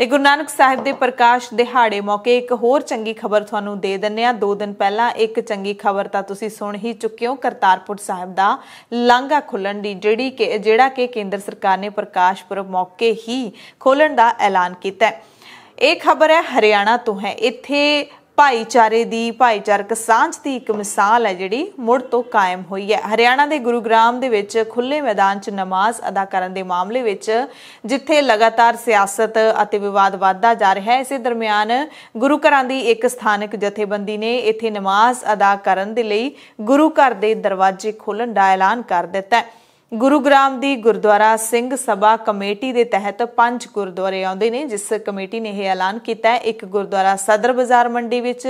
ਤੇ ਗੁਰੂ ਨਾਨਕ ਸਾਹਿਬ ਦੇ ਪ੍ਰਕਾਸ਼ ਦਿਹਾੜੇ ਮੌਕੇ ਇੱਕ ਹੋਰ ਚੰਗੀ ਖਬਰ ਤੁਹਾਨੂੰ ਦੇ ਦਿੰਨੇ ਆ ਦੋ ਦਿਨ ਪਹਿਲਾਂ ਇੱਕ ਚੰਗੀ ਖਬਰ ਤਾਂ ਤੁਸੀਂ ਸੁਣ ਹੀ ਚੁੱਕੇ ਹੋ ਕਰਤਾਰਪੁਰ ਸਾਹਿਬ ਦਾ ਲਾਂਘਾ ਖੁੱਲਣ ਦੀ ਜਿਹੜੀ ਕਿ ਜਿਹੜਾ ਕਿ ਕੇਂਦਰ ਸਰਕਾਰ ਨੇ ਪ੍ਰਕਾਸ਼ ਪੁਰਬ ਮੌਕੇ ਹੀ ਖੋਲਣ ਦਾ ਐਲਾਨ ਕੀਤਾ ਹੈ ਇਹ ਖਬਰ ਹੈ ਹਰਿਆਣਾ ਤੋਂ ਹੈ ਇੱਥੇ ਭਾਈਚਾਰੇ ਦੀ ਭਾਈਚਾਰਕ ਸਾਂਝ ਦੀ ਇੱਕ ਮਿਸਾਲ ਹੈ ਜਿਹੜੀ ਮੁੜ ਤੋਂ ਕਾਇਮ ਹੋਈ ਹੈ ਹਰਿਆਣਾ ਦੇ ਗੁਰੂਗ੍ਰਾਮ ਦੇ ਵਿੱਚ ਖੁੱਲੇ ਮੈਦਾਨ 'ਚ ਨਮਾਜ਼ ਅਦਾ ਕਰਨ ਦੇ ਮਾਮਲੇ ਵਿੱਚ ਜਿੱਥੇ ਲਗਾਤਾਰ ਸਿਆਸਤ ਅਤੇ ਵਿਵਾਦ ਵਧਦਾ ਜਾ ਰਿਹਾ ਹੈ ਇਸੇ ਦਰਮਿਆਨ ਗੁਰੂ ਘਰਾਂ ਦੀ ਇੱਕ ਸਥਾਨਕ ਜਥੇਬੰਦੀ ਨੇ ਇੱਥੇ ਨਮਾਜ਼ ਅਦਾ ਕਰਨ ਦੇ ਲਈ ਗੁਰੂ ਘਰ ਦੇ ਦਰਵਾਜ਼ੇ ਖੋਲਣ ਦਾ ਐਲਾਨ ਕਰ ਦਿੱਤਾ ਹੈ ਗੁਰੂਗ੍ਰਾਮ ਦੀ ਗੁਰਦੁਆਰਾ ਸਿੰਘ ਸਭਾ ਕਮੇਟੀ ਦੇ ਤਹਿਤ ਪੰਜ ਗੁਰਦੁਆਰੇ ਆਉਂਦੇ ਨੇ ਜਿਸ ਕਮੇਟੀ ਨੇ ਇਹ ਐਲਾਨ ਕੀਤਾ ਹੈ ਇੱਕ ਗੁਰਦੁਆਰਾ ਸਦਰ ਬਾਜ਼ਾਰ ਮੰਡੀ ਵਿੱਚ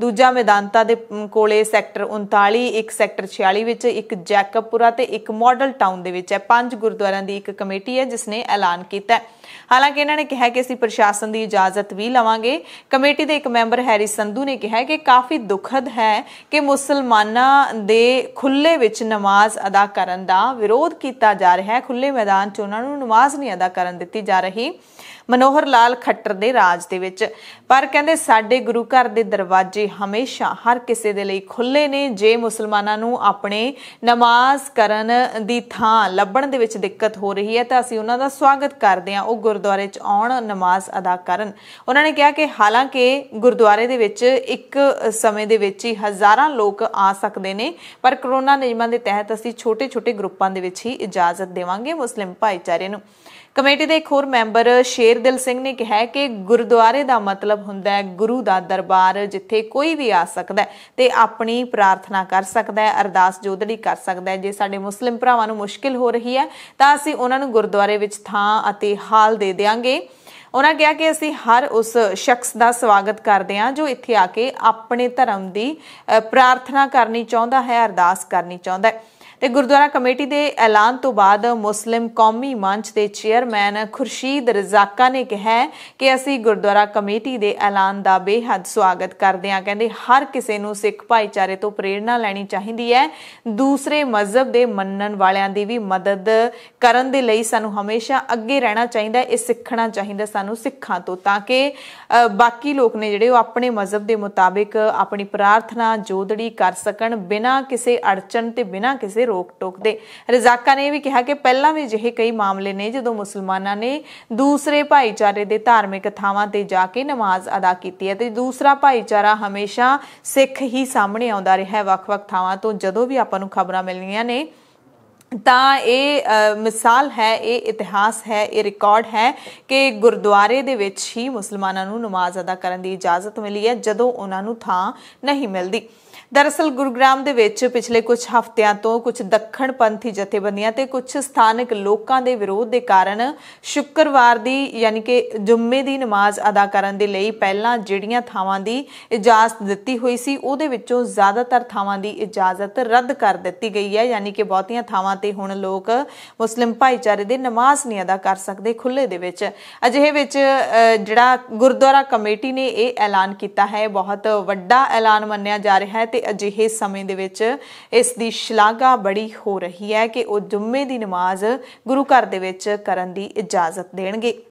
ਦੂਜਾ ਮੈਦਾਨਤਾ ਦੇ ਕੋਲੇ ਸੈਕਟਰ 39 ਇੱਕ ਸੈਕਟਰ 46 ਵਿੱਚ ਇੱਕ ਜੈਕਬਪੁਰਾ ਤੇ ਇੱਕ ਮਾਡਲ ਟਾਊਨ ਦੇ ਵਿੱਚ ਹੈ ਪੰਜ ਗੁਰਦੁਆਰਿਆਂ ਦੀ ਇੱਕ ਕਮੇਟੀ ਹੈ ਜਿਸ ਨੇ ਐਲਾਨ ਕੀਤਾ ਹੈ ਹਾਲਾਂਕਿ ਇਹਨਾਂ ਨੇ ਕਿਹਾ ਕਿ ਅਸੀਂ ਪ੍ਰਸ਼ਾਸਨ ਦੀ ਇਜਾਜ਼ਤ ਵੀ ਲਵਾਂਗੇ ਕਮੇਟੀ ਦੇ ਇੱਕ ਮੈਂਬਰ ਹੈਰੀ ਸੰਧੂ ਨੇ ਕਿਹਾ ਕਿ ਕਾਫੀ ਦੁਖਦ ਹੈ ਕਿ ਮੁਸਲਮਾਨਾਂ ਦੇ ਖੁੱਲੇ ਵਿੱਚ ਨਮਾਜ਼ ਅਦਾ ਕਰਨ ਦਾ ਵਿਰੋਧ ਵਿਰੋਧ ਕੀਤਾ ਜਾ ਰਿਹਾ ਹੈ ਖੁੱਲੇ ਮੈਦਾਨ 'ਚ ਉਹਨਾਂ ਨੂੰ ਨਮਾਜ਼ ਨਹੀਂ ਅਦਾ ਕਰਨ ਦਿੱਤੀ ਜਾ ਰਹੀ ਮਨੋਹਰ ਲਾਲ ਖੱਟਰ ਦੇ ਰਾਜ ਦੇ ਵਿੱਚ ਪਰ ਕਹਿੰਦੇ ਸਾਡੇ ਗੁਰੂ ਘਰ ਦੇ ਦਰਵਾਜ਼ੇ ਹਮੇਸ਼ਾ ਹਰ ਕਿਸੇ ਦੇ ਲਈ ਖੁੱਲੇ ਨੇ ਜੇ ਮੁਸਲਮਾਨਾਂ ਨੂੰ ਆਪਣੇ ਨਮਾਜ਼ ਕਰਨ ਦੀ ਥਾਂ ਲੱਭਣ ਦੇ ਵਿੱਚ ਦਿੱਕਤ ਹੋ ਰਹੀ ਹੈ ਤਾਂ ਅਸੀਂ ਉਹਨਾਂ ਦਾ ਸਵਾਗਤ ਕਰਦੇ ਹਾਂ ਉਹ ਗੁਰਦੁਆਰੇ 'ਚ ਆਉਣ ਨਮਾਜ਼ ਅਦਾ ਕਰਨ ਉਹਨਾਂ ਨੇ ਕਿਹਾ ਕਿ ਹਾਲਾਂਕਿ ਗੁਰਦੁਆਰੇ ਦੇ ਵਿੱਚ ਇੱਕ ਸਮੇਂ ਦੇ ਵਿੱਚ ਹੀ ਹਜ਼ਾਰਾਂ ਲੋਕ ਆ ਸਕਦੇ ਨੇ ਪਰ ਕਰੋਨਾ ਨਿਯਮਾਂ ਦੇ ਤਹਿਤ ਅਸੀਂ ਛੋਟੇ-ਛੋਟੇ ਗਰੁੱਪਾਂ ਦੇ ਵਿੱਚ ਹੀ ਇਜਾਜ਼ਤ ਦੇਵਾਂਗੇ ਮੁਸਲਿਮ ਭਾਈਚਾਰੇ ਨੂੰ ਕਮੇਟੀ ਦੇ ਇੱਕ ਹੋਰ ਮੈਂਬਰ ਸ਼ੇਰਦਿਲ ਸਿੰਘ ਨੇ ਕਿਹਾ ਕਿ ਗੁਰਦੁਆਰੇ ਦਾ ਮਤਲਬ ਹੁੰਦਾ ਹੈ ਗੁਰੂ ਦਾ ਦਰਬਾਰ ਜਿੱਥੇ ਕੋਈ ਵੀ ਆ ਸਕਦਾ ਹੈ ਤੇ ਆਪਣੀ ਪ੍ਰਾਰਥਨਾ ਕਰ ਸਕਦਾ ਹੈ ਅਰਦਾਸ ਜੋਦੜੀ ਕਰ ਸਕਦਾ ਹੈ ਜੇ ਸਾਡੇ ਮੁਸਲਿਮ ਭਰਾਵਾਂ ਨੂੰ ਮੁਸ਼ਕਿਲ ਹੋ ਰਹੀ ਹੈ ਤਾਂ ਅਸੀਂ ਉਹਨਾਂ ਨੂੰ ਗੁਰਦੁਆਰੇ ਵਿੱਚ ਥਾਂ ਅਤੇ ਹਾਲ ਦੇ ਦੇਵਾਂਗੇ ਉਹਨਾਂ ਕਿਹਾ ਕਿ ਅਸੀਂ ਹਰ ਉਸ ਸ਼ਖਸ ਦਾ ਸਵਾਗਤ ਕਰਦੇ ਹਾਂ ਜੋ ਇੱਥੇ ਆ ਕੇ ਆਪਣੇ ਧਰਮ ਦੀ ਪ੍ਰਾਰਥਨਾ ਕਰਨੀ ਚਾਹੁੰਦਾ ਹੈ ਅਰਦਾਸ ਕਰਨੀ ਚਾਹੁੰਦਾ ਹੈ ਤੇ ਗੁਰਦੁਆਰਾ ਕਮੇਟੀ ਦੇ ਐਲਾਨ ਤੋਂ ਬਾਅਦ ਮੁਸਲਿਮ ਕੌਮੀ ਮੰਚ ਦੇ ਚੇਅਰਮੈਨ ਖੁਰਸ਼ੀਦ ਰਜ਼ਾਕਾ ਨੇ ਕਿਹਾ ਕਿ ਅਸੀਂ ਗੁਰਦੁਆਰਾ ਕਮੇਟੀ ਦੇ ਐਲਾਨ ਦਾ ਬੇਹੱਦ ਸਵਾਗਤ ਕਰਦੇ ਹਾਂ ਕਹਿੰਦੇ ਹਰ ਕਿਸੇ ਨੂੰ ਸਿੱਖ ਭਾਈਚਾਰੇ ਤੋਂ ਪ੍ਰੇਰਣਾ ਲੈਣੀ ਚਾਹੀਦੀ ਹੈ ਦੂਸਰੇ ਮਜ਼ਹਬ ਦੇ ਮੰਨਣ ਵਾਲਿਆਂ ਦੀ ਵੀ ਮਦਦ ਕਰਨ ਦੇ ਲਈ ਸਾਨੂੰ ਹਮੇਸ਼ਾ ਅੱਗੇ ਰਹਿਣਾ ਚਾਹੀਦਾ ਇਹ ਸਿੱਖਣਾ ਚਾਹੀਦਾ ਸਾਨੂੰ ਸਿੱਖਾਂ ਤੋਂ ਤਾਂ ਕਿ ਬਾਕੀ ਲੋਕ ਨੇ ਜਿਹੜੇ ਉਹ ਆਪਣੇ ਮਜ਼ਹਬ ਦੇ ਮੁਤਾਬਿਕ ਆਪਣੀ ਪ੍ਰਾਰਥਨਾ ਜੋਦੜੀ ਕਰ ਸਕਣ ਬਿਨਾਂ ਕਿਸੇ ਅੜਚਣ ਤੇ ਬਿਨਾਂ ਕਿਸੇ ਰੋਕ ਟੋਕ ਦੇ ਰਜ਼ਾਕਾ ਨੇ ਵੀ ਕਿਹਾ ਕਿ ਪਹਿਲਾਂ ਵੀ ਜਿਹੇ ਕਈ ਮਾਮਲੇ ਨੇ ਜਦੋਂ ਮੁਸਲਮਾਨਾਂ ਨੇ ਦੂਸਰੇ ਭਾਈਚਾਰੇ ਦੇ ਧਾਰਮਿਕ ਥਾਵਾਂ ਤੇ ਜਾ ਕੇ ਨਮਾਜ਼ ਅਦਾ ਕੀਤੀ ਹੈ ਤੇ ਦੂਸਰਾ ਭਾਈਚਾਰਾ ਹਮੇਸ਼ਾ ਸਿੱਖ ਹੀ ਸਾਹਮਣੇ ਆਉਂਦਾ ਰਿਹਾ ਹੈ ਵੱਖ-ਵੱਖ ਥਾਵਾਂ ਤੋਂ ਜਦੋਂ ਵੀ ਆਪਾਂ ਨੂੰ ਖਬਰਾਂ ਮਿਲਣੀਆਂ ਨੇ ਤਾਂ ਇਹ ਮਿਸਾਲ ਹੈ ਇਹ ਇਤਿਹਾਸ ਹੈ ਇਹ ਰਿਕਾਰਡ ਹੈ ਕਿ ਗੁਰਦੁਆਰੇ ਦੇ ਵਿੱਚ ਹੀ ਮੁਸਲਮਾਨਾਂ ਨੂੰ ਨਮਾਜ਼ ਅਦਾ ਕਰਨ ਦੀ ਇਜਾਜ਼ਤ ਮਿਲੀ ਹੈ ਜਦੋਂ ਉਹਨਾਂ ਨੂੰ ਥਾਂ ਨਹੀਂ ਮਿਲਦੀ ਦਰਅਸਲ ਗੁਰਗ੍ਰਾਮ ਦੇ ਵਿੱਚ ਪਿਛਲੇ ਕੁਝ ਹਫ਼ਤਿਆਂ ਤੋਂ ਕੁਝ ਦੱਖਣ ਪੰਥੀ ਜਥੇਬੰਦੀਆਂ ਤੇ ਕੁਝ ਸਥਾਨਕ ਲੋਕਾਂ ਦੇ ਵਿਰੋਧ ਦੇ ਕਾਰਨ ਸ਼ੁੱਕਰਵਾਰ ਦੀ ਯਾਨੀ ਕਿ ਜੁੰਮੇ ਦੀ ਨਮਾਜ਼ ਅਦਾ ਕਰਨ ਦੇ ਲਈ ਪਹਿਲਾਂ ਜਿਹੜੀਆਂ ਥਾਵਾਂ ਦੀ ਇਜਾਜ਼ਤ ਦਿੱਤੀ ਹੋਈ ਸੀ ਉਹਦੇ ਵਿੱਚੋਂ ਜ਼ਿਆਦਾਤਰ ਥਾਵਾਂ ਦੀ ਇਜਾਜ਼ਤ ਰੱਦ ਕਰ ਦਿੱਤੀ ਗਈ ਹੈ ਯਾਨੀ ਕਿ ਬਹੁਤੀਆਂ ਥਾਵਾਂ ਤੇ ਹੁਣ ਲੋਕ ਮੁਸਲਿਮ ਭਾਈਚਾਰੇ ਦੇ ਨਮਾਜ਼ ਨਹੀਂ ਅਦਾ ਕਰ ਸਕਦੇ ਖੁੱਲੇ ਦੇ ਵਿੱਚ ਅਜਿਹੇ ਵਿੱਚ ਜਿਹੜਾ ਗੁਰਦੁਆਰਾ ਕਮੇਟੀ ਨੇ ਇਹ ਐਲਾਨ ਕੀਤਾ ਹੈ ਬਹੁਤ ਵੱਡਾ ਐਲਾਨ ਮੰਨਿਆ ਜਾ ਰਿਹਾ ਹੈ ਤੇ ਅਜਿਹੇ ਸਮੇਂ ਦੇ ਵਿੱਚ ਇਸ ਦੀ ਸ਼ਲਾਘਾ ਬੜੀ ਹੋ ਰਹੀ ਹੈ ਕਿ ਉਹ ਜੁਮੇ ਦੀ ਨਮਾਜ਼ ਗੁਰੂ ਘਰ ਦੇ ਵਿੱਚ ਕਰਨ ਦੀ ਇਜਾਜ਼ਤ ਦੇਣਗੇ